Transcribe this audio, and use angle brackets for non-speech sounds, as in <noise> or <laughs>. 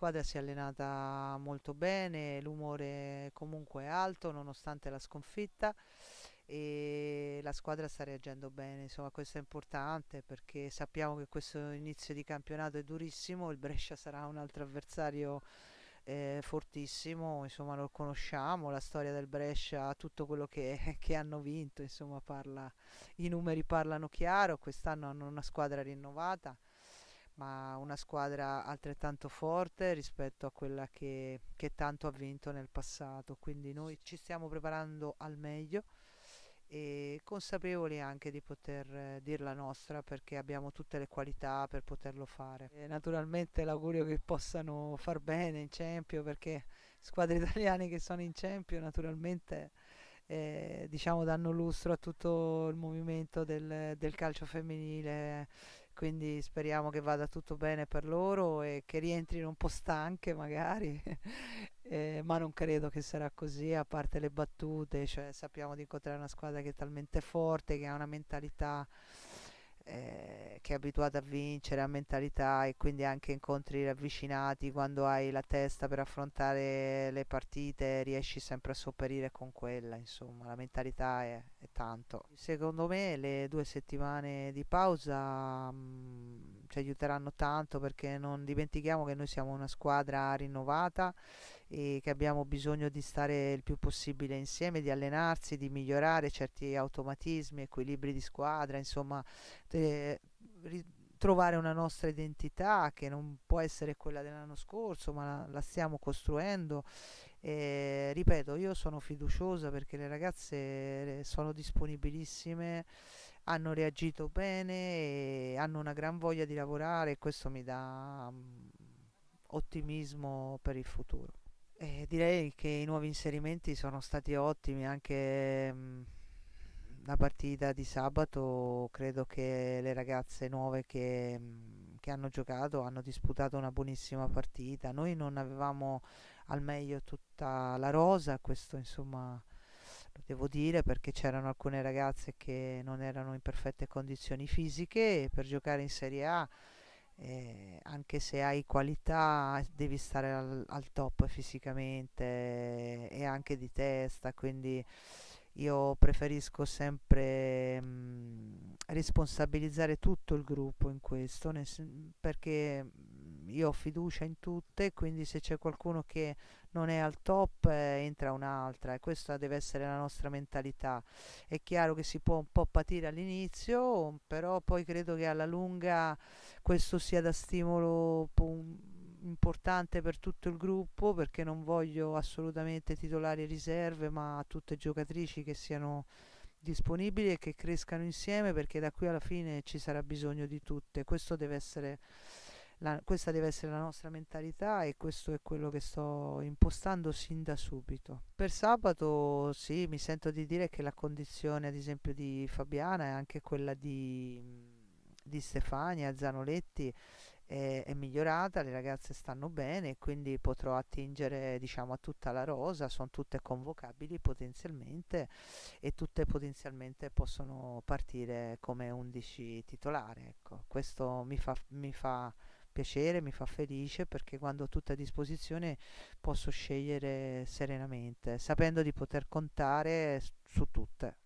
squadra si è allenata molto bene, l'umore comunque è alto nonostante la sconfitta e la squadra sta reagendo bene, insomma questo è importante perché sappiamo che questo inizio di campionato è durissimo, il Brescia sarà un altro avversario eh, fortissimo, insomma lo conosciamo, la storia del Brescia, tutto quello che, <laughs> che hanno vinto, insomma parla, i numeri parlano chiaro, quest'anno hanno una squadra rinnovata ma una squadra altrettanto forte rispetto a quella che, che, tanto ha vinto nel passato. Quindi noi ci stiamo preparando al meglio e consapevoli anche di poter eh, dire la nostra perché abbiamo tutte le qualità per poterlo fare. E naturalmente l'augurio che possano far bene in Champions perché squadre <laughs> italiane che sono in Champions naturalmente eh, diciamo danno lustro a tutto il movimento del, del calcio femminile quindi speriamo che vada tutto bene per loro e che rientrino un po' stanche magari, <laughs> eh, ma non credo che sarà così, a parte le battute, cioè sappiamo di incontrare una squadra che è talmente forte, che ha una mentalità eh, che è abituata a vincere, a mentalità e quindi anche incontri ravvicinati, quando hai la testa per affrontare le partite riesci sempre a sopperire con quella, insomma la mentalità è, è tanto. Secondo me le due settimane di pausa... Mh, mm, ci aiuteranno tanto perché non dimentichiamo che noi siamo una squadra rinnovata e che abbiamo bisogno di stare il più possibile insieme, di allenarsi, di migliorare certi automatismi, equilibri di squadra, insomma, trovare una nostra identità che non può essere quella dell'anno scorso, ma la, la stiamo costruendo. E, ripeto, io sono fiduciosa perché le ragazze eh, sono disponibilissime hanno reagito bene e hanno una gran voglia di lavorare e questo mi dà um, ottimismo per il futuro. E direi che i nuovi inserimenti sono stati ottimi, anche um, la partita di sabato credo che le ragazze nuove che, mm, che hanno giocato hanno disputato una buonissima partita. Noi non avevamo al meglio tutta la rosa, questo insomma devo dire perché c'erano alcune ragazze che non erano in perfette condizioni fisiche e per giocare in Serie A eh, anche se hai qualità devi stare al, al top fisicamente e anche di testa quindi io preferisco sempre mh, mm, responsabilizzare tutto il gruppo in questo nel, perché io ho fiducia in tutte, quindi se c'è qualcuno che non è al top eh, entra un'altra e questa deve essere la nostra mentalità. È chiaro che si può un po' patire all'inizio, però poi credo che alla lunga questo sia da stimolo importante per tutto il gruppo perché non voglio assolutamente titolare riserve, ma tutte giocatrici che siano disponibili e che crescano insieme perché da qui alla fine ci sarà bisogno di tutte. Questo deve essere la, questa deve essere la nostra mentalità e questo è quello che sto impostando sin da subito. Per sabato sì, mi sento di dire che la condizione ad esempio di Fabiana e anche quella di, di Stefania Zanoletti è, è, migliorata, le ragazze stanno bene, quindi potrò attingere diciamo, a tutta la rosa, sono tutte convocabili potenzialmente e tutte potenzialmente possono partire come 11 titolare. Ecco. Questo mi fa, mi fa piacere, mi fa felice perché quando ho tutto a disposizione posso scegliere serenamente, sapendo di poter contare su tutte.